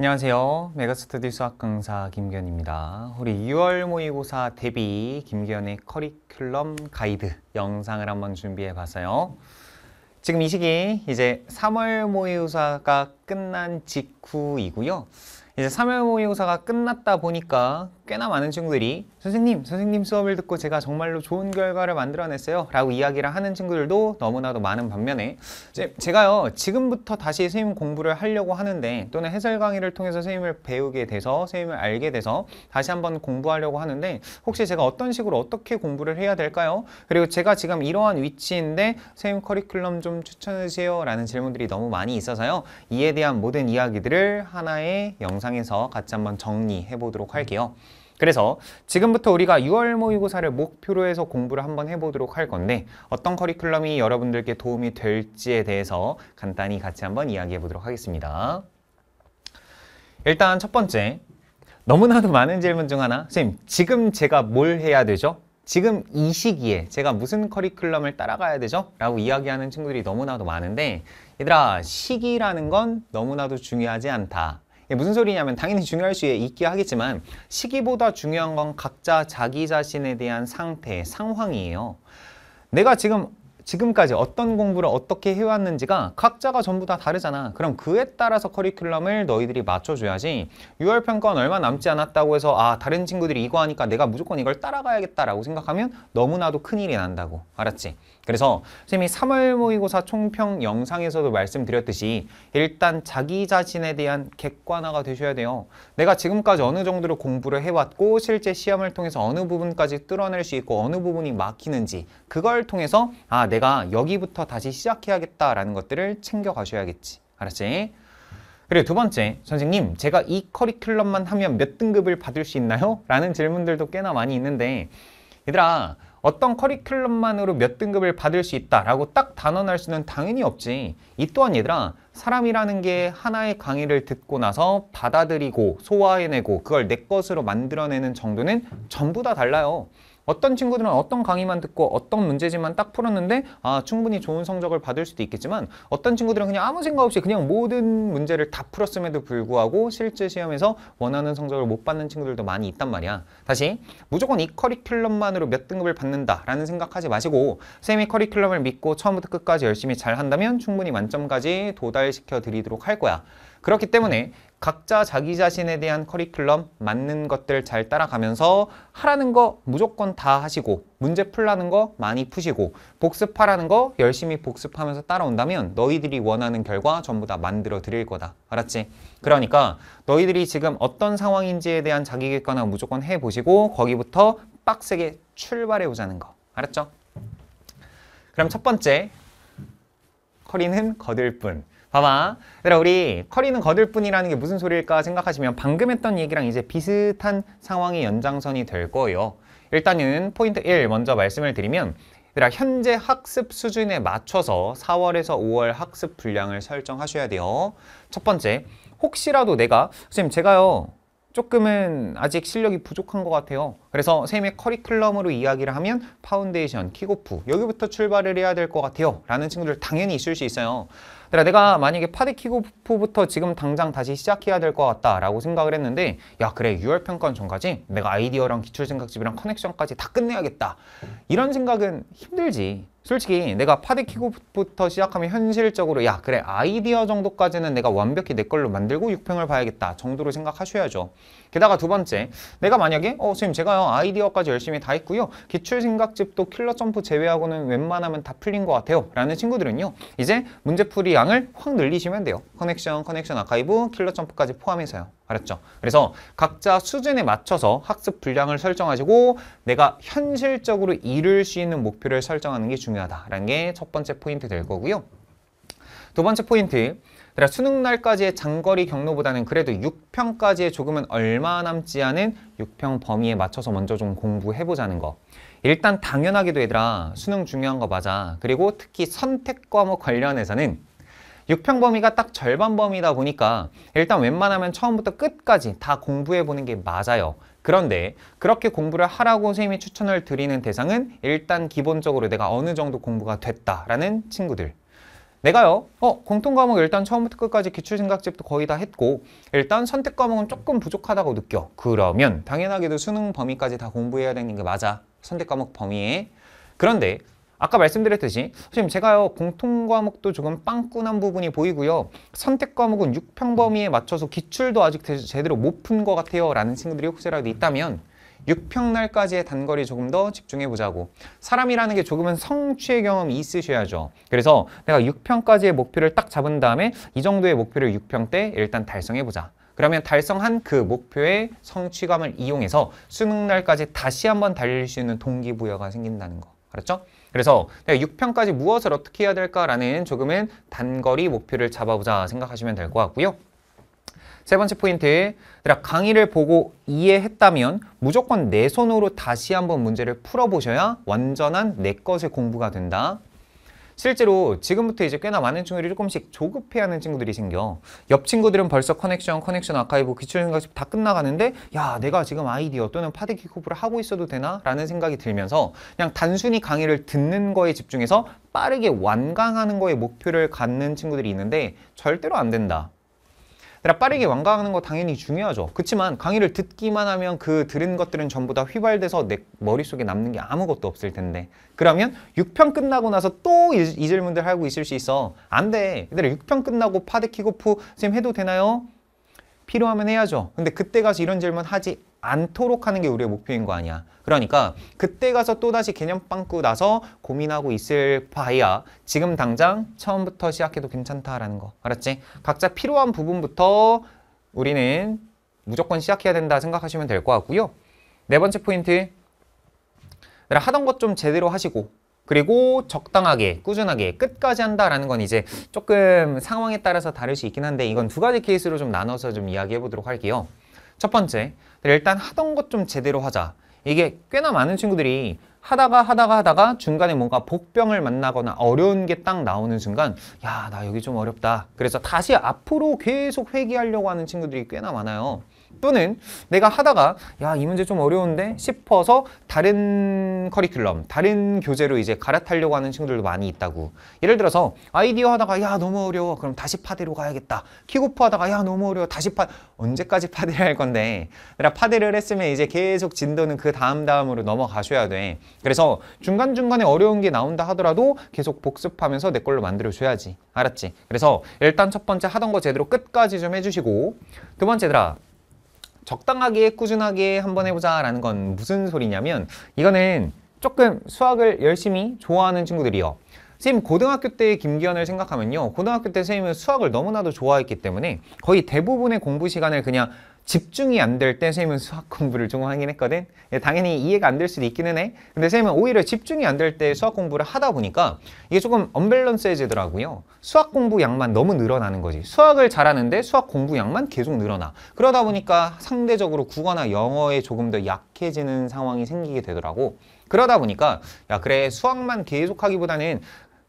안녕하세요. 메가스터디 수학 강사 김기현입니다. 우리 6월 모의고사 대비 김기현의 커리큘럼 가이드 영상을 한번 준비해 봤어요. 지금 이 시기 이제 3월 모의고사가 끝난 직후이고요. 이제 3월 모의고사가 끝났다 보니까 꽤나 많은 친구들이 선생님, 선생님 수업을 듣고 제가 정말로 좋은 결과를 만들어냈어요 라고 이야기를 하는 친구들도 너무나도 많은 반면에 이제 제가요 지금부터 다시 선생님 공부를 하려고 하는데 또는 해설 강의를 통해서 선생님을 배우게 돼서 선생님을 알게 돼서 다시 한번 공부하려고 하는데 혹시 제가 어떤 식으로 어떻게 공부를 해야 될까요? 그리고 제가 지금 이러한 위치인데 선생님 커리큘럼 좀 추천해 주세요 라는 질문들이 너무 많이 있어서요 이에 대한 모든 이야기들을 하나의 영상에서 같이 한번 정리해 보도록 할게요. 그래서 지금부터 우리가 6월 모의고사를 목표로 해서 공부를 한번 해보도록 할 건데 어떤 커리큘럼이 여러분들께 도움이 될지에 대해서 간단히 같이 한번 이야기해 보도록 하겠습니다. 일단 첫 번째, 너무나도 많은 질문 중 하나 선생님, 지금 제가 뭘 해야 되죠? 지금 이 시기에 제가 무슨 커리큘럼을 따라가야 되죠? 라고 이야기하는 친구들이 너무나도 많은데 얘들아, 시기라는 건 너무나도 중요하지 않다. 무슨 소리냐면 당연히 중요할 수있긴 하겠지만 시기보다 중요한 건 각자 자기 자신에 대한 상태, 상황이에요. 내가 지금 지금까지 어떤 공부를 어떻게 해왔는지가 각자가 전부 다 다르잖아 그럼 그에 따라서 커리큘럼을 너희들이 맞춰줘야지 6월 평가는 얼마 남지 않았다고 해서 아 다른 친구들이 이거 하니까 내가 무조건 이걸 따라가야겠다라고 생각하면 너무나도 큰일이 난다고 알았지? 그래서 선생님이 3월 모의고사 총평 영상에서도 말씀드렸듯이 일단 자기 자신에 대한 객관화가 되셔야 돼요 내가 지금까지 어느 정도로 공부를 해왔고 실제 시험을 통해서 어느 부분까지 뚫어낼 수 있고 어느 부분이 막히는지 그걸 통해서 아 내가 여기부터 다시 시작해야겠다라는 것들을 챙겨가셔야겠지. 알았지? 그리고 두 번째, 선생님, 제가 이 커리큘럼만 하면 몇 등급을 받을 수 있나요? 라는 질문들도 꽤나 많이 있는데 얘들아, 어떤 커리큘럼만으로 몇 등급을 받을 수 있다라고 딱 단언할 수는 당연히 없지. 이 또한 얘들아, 사람이라는 게 하나의 강의를 듣고 나서 받아들이고 소화해내고 그걸 내 것으로 만들어내는 정도는 전부 다 달라요. 어떤 친구들은 어떤 강의만 듣고 어떤 문제지만 딱 풀었는데 아 충분히 좋은 성적을 받을 수도 있겠지만 어떤 친구들은 그냥 아무 생각 없이 그냥 모든 문제를 다 풀었음에도 불구하고 실제 시험에서 원하는 성적을 못 받는 친구들도 많이 있단 말이야. 다시 무조건 이 커리큘럼만으로 몇 등급을 받는다라는 생각하지 마시고 쌤이 커리큘럼을 믿고 처음부터 끝까지 열심히 잘 한다면 충분히 만점까지 도달시켜 드리도록 할 거야. 그렇기 때문에 각자 자기 자신에 대한 커리큘럼 맞는 것들 잘 따라가면서 하라는 거 무조건 다 하시고 문제 풀라는 거 많이 푸시고 복습하라는 거 열심히 복습하면서 따라온다면 너희들이 원하는 결과 전부 다 만들어 드릴 거다. 알았지? 그러니까 너희들이 지금 어떤 상황인지에 대한 자기 객관화 무조건 해보시고 거기부터 빡세게 출발해 보자는 거. 알았죠? 그럼 첫 번째 커리는 거들 뿐. 봐봐. 얘들 우리 커리는 거들 뿐이라는 게 무슨 소리일까 생각하시면 방금 했던 얘기랑 이제 비슷한 상황의 연장선이 될 거예요. 일단은 포인트 1 먼저 말씀을 드리면 현재 학습 수준에 맞춰서 4월에서 5월 학습 분량을 설정하셔야 돼요. 첫 번째, 혹시라도 내가 선생님 제가요 조금은 아직 실력이 부족한 것 같아요. 그래서 샘의 커리큘럼으로 이야기를 하면 파운데이션, 킥오프 여기부터 출발을 해야 될 것 같아요. 라는 친구들 당연히 있을 수 있어요. 내가 만약에 파데 킥오프부터 지금 당장 다시 시작해야 될 것 같다라고 생각을 했는데 야 그래 6월 평가원 전까지 내가 아이디어랑 기출생각집이랑 커넥션까지 다 끝내야겠다. 이런 생각은 힘들지. 솔직히 내가 파드 키고부터 시작하면 현실적으로 야 그래 아이디어 정도까지는 내가 완벽히 내 걸로 만들고 육평을 봐야겠다 정도로 생각하셔야죠. 게다가 두 번째, 내가 만약에 어 선생님 제가 아이디어까지 열심히 다 했고요. 기출생각집도 킬러 점프 제외하고는 웬만하면 다 풀린 것 같아요. 라는 친구들은요. 이제 문제풀이 양을 확 늘리시면 돼요. 커넥션, 커넥션 아카이브, 킬러 점프까지 포함해서요. 알았죠? 그래서 각자 수준에 맞춰서 학습 분량을 설정하시고 내가 현실적으로 이룰 수 있는 목표를 설정하는 게 중요하다라는 게 첫 번째 포인트 될 거고요. 두 번째 포인트, 그러나 그러니까 수능 날까지의 장거리 경로보다는 그래도 6평까지의 조금은 얼마 남지 않은 6평 범위에 맞춰서 먼저 좀 공부해보자는 거. 일단 당연하게도 얘들아 수능 중요한 거 맞아. 그리고 특히 선택 과목 뭐 관련해서는 6평 범위가 딱 절반 범위다 보니까 일단 웬만하면 처음부터 끝까지 다 공부해보는 게 맞아요. 그런데 그렇게 공부를 하라고 선생님이 추천을 드리는 대상은 일단 기본적으로 내가 어느 정도 공부가 됐다라는 친구들. 내가요 어 공통 과목 일단 처음부터 끝까지 기출생각집도 거의 다 했고 일단 선택 과목은 조금 부족하다고 느껴 그러면 당연하게도 수능 범위까지 다 공부해야 되는 게 맞아 선택 과목 범위에 그런데 아까 말씀드렸듯이 선생님 제가요 공통 과목도 조금 빵꾸난 부분이 보이고요 선택 과목은 6평 범위에 맞춰서 기출도 아직 제대로 못 푼 것 같아요 라는 친구들이 혹시라도 있다면 6평날까지의 단거리 조금 더 집중해보자고 사람이라는 게 조금은 성취의 경험이 있으셔야죠 그래서 내가 6평까지의 목표를 딱 잡은 다음에 이 정도의 목표를 6평 때 일단 달성해보자 그러면 달성한 그 목표의 성취감을 이용해서 수능날까지 다시 한번 달릴 수 있는 동기부여가 생긴다는 거그렇죠 그래서 내가 6평까지 무엇을 어떻게 해야 될까라는 조금은 단거리 목표를 잡아보자 생각하시면 될 것 같고요 세 번째 포인트, 강의를 보고 이해했다면 무조건 내 손으로 다시 한번 문제를 풀어보셔야 완전한 내 것의 공부가 된다. 실제로 지금부터 이제 꽤나 많은 친구들이 조금씩 조급해하는 친구들이 생겨. 옆 친구들은 벌써 커넥션, 커넥션 아카이브, 기초생각집 다 끝나가는데 야 내가 지금 아이디어 또는 파디키코브를 하고 있어도 되나? 라는 생각이 들면서 그냥 단순히 강의를 듣는 거에 집중해서 빠르게 완강하는 거에 목표를 갖는 친구들이 있는데 절대로 안 된다. 그러니까 빠르게 완강하는 거 당연히 중요하죠. 그렇지만 강의를 듣기만 하면 그 들은 것들은 전부 다 휘발돼서 내 머릿속에 남는 게 아무것도 없을 텐데 그러면 6편 끝나고 나서 또 이 질문들 하고 있을 수 있어. 안 돼. 얘대로 6편 끝나고 파데키고프 선생님 해도 되나요? 필요하면 해야죠. 근데 그때 가서 이런 질문 하지 않도록 하는 게 우리의 목표인 거 아니야. 그러니까 그때 가서 또다시 개념 빵꾸 나서 고민하고 있을 바야 지금 당장 처음부터 시작해도 괜찮다라는 거. 알았지? 각자 필요한 부분부터 우리는 무조건 시작해야 된다 생각하시면 될 것 같고요. 네 번째 포인트. 하던 것 좀 제대로 하시고 그리고 적당하게 꾸준하게 끝까지 한다라는 건 이제 조금 상황에 따라서 다를 수 있긴 한데 이건 두 가지 케이스로 좀 나눠서 좀 이야기해 보도록 할게요. 첫 번째, 일단 하던 것 좀 제대로 하자. 이게 꽤나 많은 친구들이 하다가 하다가 하다가 중간에 뭔가 복병을 만나거나 어려운 게 딱 나오는 순간 야나 여기 좀 어렵다 그래서 다시 앞으로 계속 회귀하려고 하는 친구들이 꽤나 많아요 또는 내가 하다가 야 이 문제 좀 어려운데 싶어서 다른 커리큘럼, 다른 교재로 이제 갈아타려고 하는 친구들도 많이 있다고 예를 들어서 아이디어 하다가 야 너무 어려워 그럼 다시 파대로 가야겠다 키고프 하다가 야 너무 어려워 다시 파 언제까지 파대를 할 건데 내가 파대를 했으면 이제 계속 진도는 그 다음 다음으로 넘어가셔야 돼 그래서 중간중간에 어려운 게 나온다 하더라도 계속 복습하면서 내 걸로 만들어줘야지 알았지? 그래서 일단 첫 번째 하던 거 제대로 끝까지 좀 해주시고 두 번째들아 적당하게 꾸준하게 한번 해보자 라는 건 무슨 소리냐면 이거는 조금 수학을 열심히 좋아하는 친구들이요 선생님 고등학교 때 김기현을 생각하면요 고등학교 때 선생님은 수학을 너무나도 좋아했기 때문에 거의 대부분의 공부 시간을 그냥 집중이 안 될 때 선생님은 수학 공부를 좀 하긴 했거든 당연히 이해가 안 될 수도 있기는 해 근데 선생님은 오히려 집중이 안 될 때 수학 공부를 하다 보니까 이게 조금 언밸런스해지더라고요 수학 공부 양만 너무 늘어나는 거지 수학을 잘하는데 수학 공부 양만 계속 늘어나 그러다 보니까 상대적으로 국어나 영어에 조금 더 약해지는 상황이 생기게 되더라고 그러다 보니까 야 그래 수학만 계속 하기보다는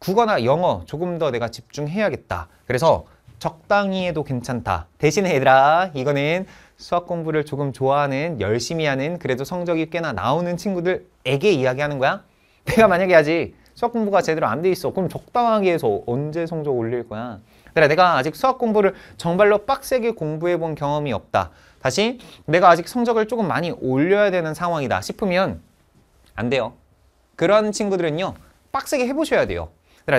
국어나 영어 조금 더 내가 집중해야겠다 그래서 적당히 해도 괜찮다. 대신에 얘들아 이거는 수학 공부를 조금 좋아하는 열심히 하는 그래도 성적이 꽤나 나오는 친구들에게 이야기하는 거야. 내가 만약에 아직 수학 공부가 제대로 안 돼 있어. 그럼 적당하게 해서 언제 성적 올릴 거야. 그래 내가 아직 수학 공부를 정말로 빡세게 공부해 본 경험이 없다. 다시 내가 아직 성적을 조금 많이 올려야 되는 상황이다 싶으면 안 돼요. 그런 친구들은요. 빡세게 해보셔야 돼요.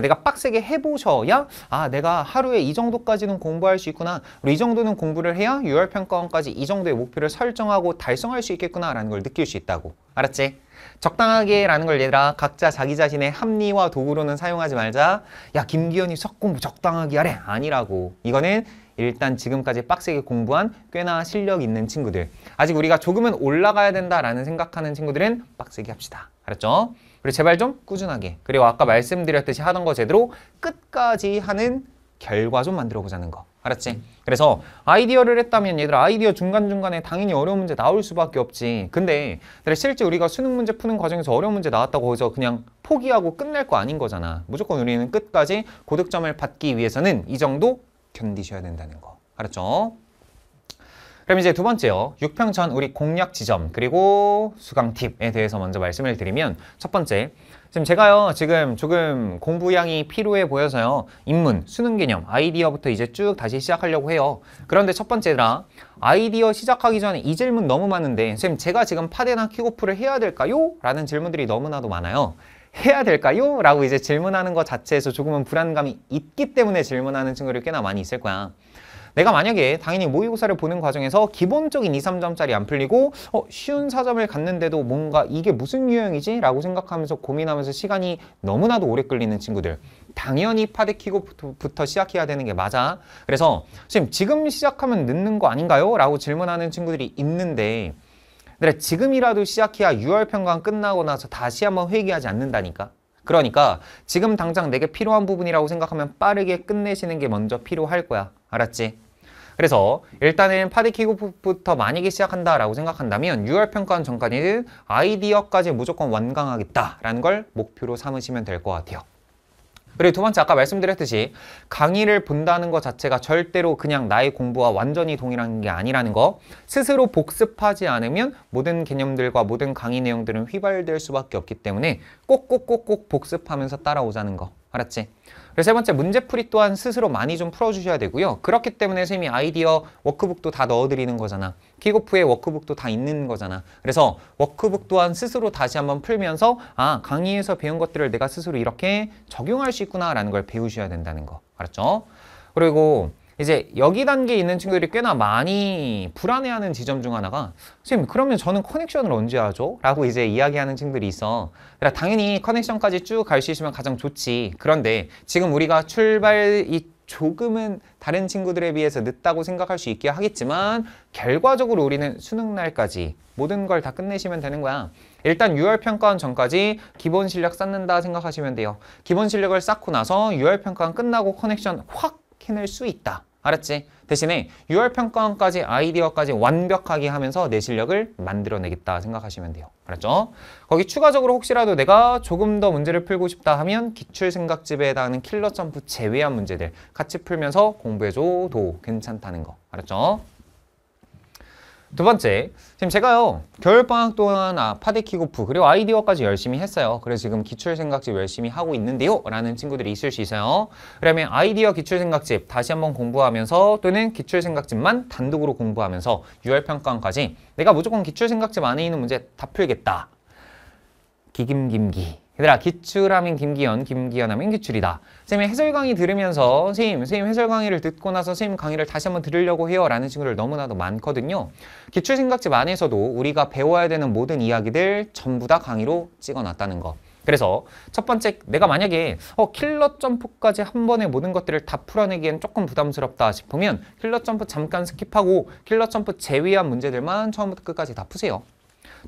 내가 빡세게 해보셔야 아 내가 하루에 이 정도까지는 공부할 수 있구나 이 정도는 공부를 해야 유월평가원까지 이 정도의 목표를 설정하고 달성할 수 있겠구나라는 걸 느낄 수 있다고 알았지? 적당하게라는 걸 얘들아 각자 자기 자신의 합리와 도구로는 사용하지 말자 야 김기현이 석공 적당하게 하래 아니라고 이거는 일단 지금까지 빡세게 공부한 꽤나 실력 있는 친구들 아직 우리가 조금은 올라가야 된다라는 생각하는 친구들은 빡세게 합시다 알았죠? 그리고 제발 좀 꾸준하게 그리고 아까 말씀드렸듯이 하던 거 제대로 끝까지 하는 결과 좀 만들어 보자는 거 알았지? 그래서 아이디어를 했다면 얘들아 아이디어 중간중간에 당연히 어려운 문제 나올 수밖에 없지 근데 실제 우리가 수능 문제 푸는 과정에서 어려운 문제 나왔다고 해서 그냥 포기하고 끝낼거 아닌 거잖아 무조건 우리는 끝까지 고득점을 받기 위해서는 이 정도 견디셔야 된다는 거 알았죠? 그럼 이제 두 번째요. 6평 전 우리 공략 지점 그리고 수강 팁에 대해서 먼저 말씀을 드리면 첫 번째 지금 제가요 지금 조금 공부량이 필요해 보여서요 입문 수능 개념, 아이디어부터 이제 쭉 다시 시작하려고 해요 그런데 첫 번째라 아이디어 시작하기 전에 이 질문 너무 많은데 선생님 제가 지금 파데나 킥오프를 해야 될까요? 라는 질문들이 너무나도 많아요 해야 될까요? 라고 이제 질문하는 것 자체에서 조금은 불안감이 있기 때문에 질문하는 친구들이 꽤나 많이 있을 거야 내가 만약에 당연히 모의고사를 보는 과정에서 기본적인 2, 3점짜리 안 풀리고 어, 쉬운 4점을 갔는데도 뭔가 이게 무슨 유형이지? 라고 생각하면서 고민하면서 시간이 너무나도 오래 끌리는 친구들 당연히 파데키고부터 시작해야 되는 게 맞아 그래서 지금 지금 시작하면 늦는 거 아닌가요? 라고 질문하는 친구들이 있는데 근데 지금이라도 시작해야 6월 평가 끝나고 나서 다시 한번 회귀하지 않는다니까 그러니까 지금 당장 내게 필요한 부분이라고 생각하면 빠르게 끝내시는 게 먼저 필요할 거야 알았지? 그래서 일단은 파리키고프부터 만이기 시작한다라고 생각한다면 6월 평가원 전까지는 아이디어까지 무조건 완강하겠다라는 걸 목표로 삼으시면 될 것 같아요. 그리고 두 번째 아까 말씀드렸듯이 강의를 본다는 것 자체가 절대로 그냥 나의 공부와 완전히 동일한 게 아니라는 거 스스로 복습하지 않으면 모든 개념들과 모든 강의 내용들은 휘발될 수밖에 없기 때문에 꼭꼭꼭꼭 복습하면서 따라오자는 거 알았지? 세 번째 문제풀이 또한 스스로 많이 좀 풀어주셔야 되고요. 그렇기 때문에 쌤이 아이디어 워크북도 다 넣어드리는 거잖아. 킥오프의 워크북도 다 있는 거잖아. 그래서 워크북 또한 스스로 다시 한번 풀면서 아 강의에서 배운 것들을 내가 스스로 이렇게 적용할 수 있구나라는 걸 배우셔야 된다는 거. 알았죠? 그리고 이제 여기 단계에 있는 친구들이 꽤나 많이 불안해하는 지점 중 하나가 선생님 그러면 저는 커넥션을 언제 하죠? 라고 이제 이야기하는 친구들이 있어 그러니까 당연히 커넥션까지 쭉 갈 수 있으면 가장 좋지 그런데 지금 우리가 출발이 조금은 다른 친구들에 비해서 늦다고 생각할 수 있게 하겠지만 결과적으로 우리는 수능 날까지 모든 걸 다 끝내시면 되는 거야. 일단 6월 평가원 전까지 기본 실력 쌓는다 생각하시면 돼요. 기본 실력을 쌓고 나서 6월 평가원 끝나고 커넥션 확 해낼 수 있다. 알았지? 대신에 6월 평가원까지 아이디어까지 완벽하게 하면서 내 실력을 만들어내겠다 생각하시면 돼요. 알았죠? 거기 추가적으로 혹시라도 내가 조금 더 문제를 풀고 싶다 하면 기출생각집에 해당하는 킬러 점프 제외한 문제들 같이 풀면서 공부해줘도 괜찮다는 거. 알았죠? 두 번째, 지금 제가요 겨울방학 동안 아, 파데 키고프 그리고 아이디어까지 열심히 했어요 그래서 지금 기출생각집 열심히 하고 있는데요 라는 친구들이 있을 수 있어요 그러면 아이디어 기출생각집 다시 한번 공부하면서 또는 기출생각집만 단독으로 공부하면서 6월 평가원까지 내가 무조건 기출생각집 안에 있는 문제 다 풀겠다 기김김기 얘들아 기출 하면 김기현, 김기현 하면 기출이다. 선생님 해설 강의 들으면서 선생님, 선생님 해설 강의를 듣고 나서 선생님 강의를 다시 한번 들으려고 해요 라는 친구들 너무나도 많거든요. 기출 생각집 안에서도 우리가 배워야 되는 모든 이야기들 전부 다 강의로 찍어놨다는 거. 그래서 첫 번째 내가 만약에 어, 킬러 점프까지 한 번에 모든 것들을 다 풀어내기엔 조금 부담스럽다 싶으면 킬러 점프 잠깐 스킵하고 킬러 점프 제외한 문제들만 처음부터 끝까지 다 푸세요.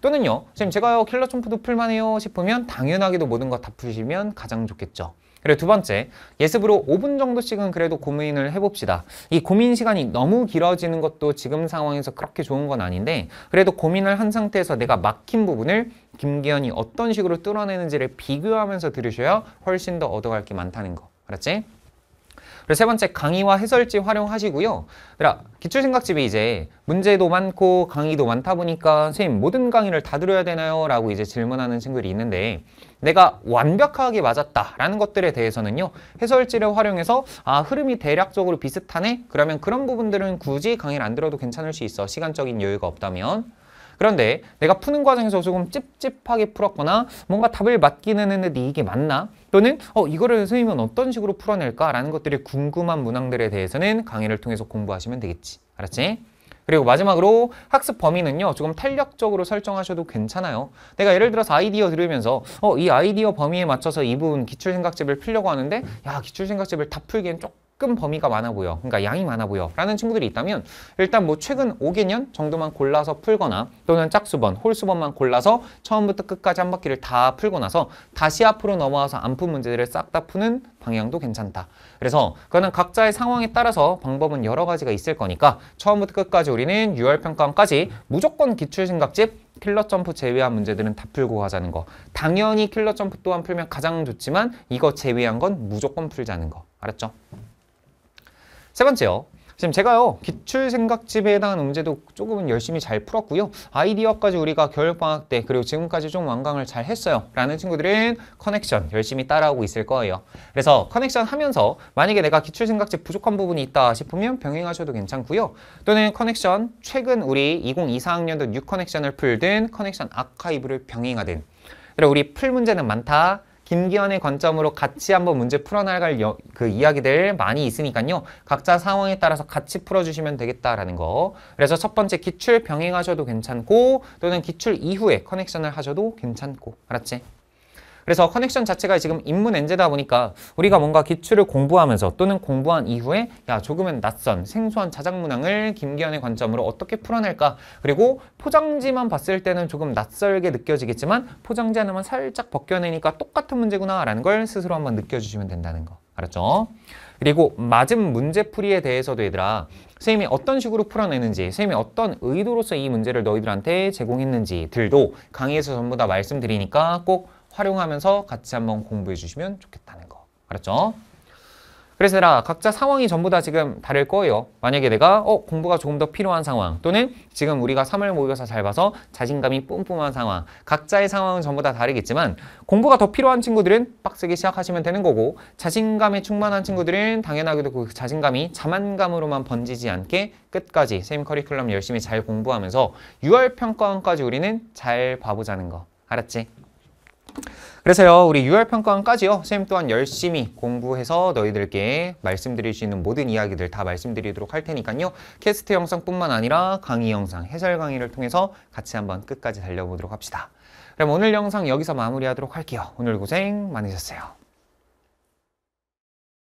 또는요. 선생님 제가 킬러 첨프도 풀만해요 싶으면 당연하게도 모든 거 다 푸시면 가장 좋겠죠. 그리고 두 번째, 예습으로 5분 정도씩은 그래도 고민을 해봅시다. 이 고민 시간이 너무 길어지는 것도 지금 상황에서 그렇게 좋은 건 아닌데 그래도 고민을 한 상태에서 내가 막힌 부분을 김기현이 어떤 식으로 뚫어내는지를 비교하면서 들으셔야 훨씬 더 얻어갈 게 많다는 거. 알았지? 세 번째 강의와 해설지 활용하시고요. 기출생각집이 이제 문제도 많고 강의도 많다 보니까 선생님 모든 강의를 다 들어야 되나요? 라고 이제 질문하는 친구들이 있는데 내가 완벽하게 맞았다라는 것들에 대해서는요. 해설지를 활용해서 아 흐름이 대략적으로 비슷하네? 그러면 그런 부분들은 굳이 강의를 안 들어도 괜찮을 수 있어. 시간적인 여유가 없다면. 그런데 내가 푸는 과정에서 조금 찝찝하게 풀었거나 뭔가 답을 맞기는 했는데 이게 맞나? 또는 어 이거를 선생님은 어떤 식으로 풀어낼까라는 것들이 궁금한 문항들에 대해서는 강의를 통해서 공부하시면 되겠지. 알았지? 그리고 마지막으로 학습 범위는요. 조금 탄력적으로 설정하셔도 괜찮아요. 내가 예를 들어서 아이디어 들으면서 어, 이 아이디어 범위에 맞춰서 이 부분 기출생각집을 풀려고 하는데 야 기출생각집을 다 풀기엔 조금 조금 범위가 많아 보여. 그러니까 양이 많아 보여. 라는 친구들이 있다면 일단 뭐 최근 5개년 정도만 골라서 풀거나 또는 짝수번, 홀수번만 골라서 처음부터 끝까지 한 바퀴를 다 풀고 나서 다시 앞으로 넘어와서 안 푼 문제들을 싹 다 푸는 방향도 괜찮다. 그래서 그거는 각자의 상황에 따라서 방법은 여러 가지가 있을 거니까 처음부터 끝까지 우리는 유월평가원까지 무조건 기출생각집 킬러 점프 제외한 문제들은 다 풀고 가자는 거. 당연히 킬러 점프 또한 풀면 가장 좋지만 이거 제외한 건 무조건 풀자는 거. 알았죠? 세 번째요. 지금 제가요 기출생각집에 해당한 문제도 조금은 열심히 잘 풀었고요 아이디어까지 우리가 겨울방학 때 그리고 지금까지 좀 완강을 잘 했어요 라는 친구들은 커넥션 열심히 따라오고 있을 거예요 그래서 커넥션 하면서 만약에 내가 기출생각집 부족한 부분이 있다 싶으면 병행하셔도 괜찮고요 또는 커넥션 최근 우리 2024학년도 뉴 커넥션을 풀든 커넥션 아카이브를 병행하든 그리고 우리 풀 문제는 많다 김기현의 관점으로 같이 한번 문제 풀어나갈 여, 그 이야기들 많이 있으니까요. 각자 상황에 따라서 같이 풀어주시면 되겠다라는 거. 그래서 첫 번째 기출 병행하셔도 괜찮고 또는 기출 이후에 커넥션을 하셔도 괜찮고 알았지? 그래서 커넥션 자체가 지금 입문 엔제다 보니까 우리가 뭔가 기출을 공부하면서 또는 공부한 이후에 야 조금은 낯선 생소한 자작 문항을 김기현의 관점으로 어떻게 풀어낼까 그리고 포장지만 봤을 때는 조금 낯설게 느껴지겠지만 포장지 하나만 살짝 벗겨내니까 똑같은 문제구나 라는 걸 스스로 한번 느껴주시면 된다는 거 알았죠? 그리고 맞은 문제풀이에 대해서도 얘들아 선생님이 어떤 식으로 풀어내는지 선생님이 어떤 의도로서 이 문제를 너희들한테 제공했는지 들도 강의에서 전부 다 말씀드리니까 꼭 활용하면서 같이 한번 공부해 주시면 좋겠다는 거. 알았죠? 그래서 얘들아 각자 상황이 전부 다 지금 다를 거예요. 만약에 내가 어 공부가 조금 더 필요한 상황 또는 지금 우리가 3월 모의고사 잘 봐서 자신감이 뿜뿜한 상황 각자의 상황은 전부 다 다르겠지만 공부가 더 필요한 친구들은 빡세게 시작하시면 되는 거고 자신감에 충만한 친구들은 당연하게도 그 자신감이 자만감으로만 번지지 않게 끝까지 세쌤 커리큘럼 열심히 잘 공부하면서 6월 평가원까지 우리는 잘 봐보자는 거 알았지? 그래서요 우리 6월 평가원까지요 선생님 또한 열심히 공부해서 너희들께 말씀드릴 수 있는 모든 이야기들 다 말씀드리도록 할 테니까요 캐스트 영상뿐만 아니라 강의 영상 해설 강의를 통해서 같이 한번 끝까지 달려보도록 합시다 그럼 오늘 영상 여기서 마무리하도록 할게요 오늘 고생 많으셨어요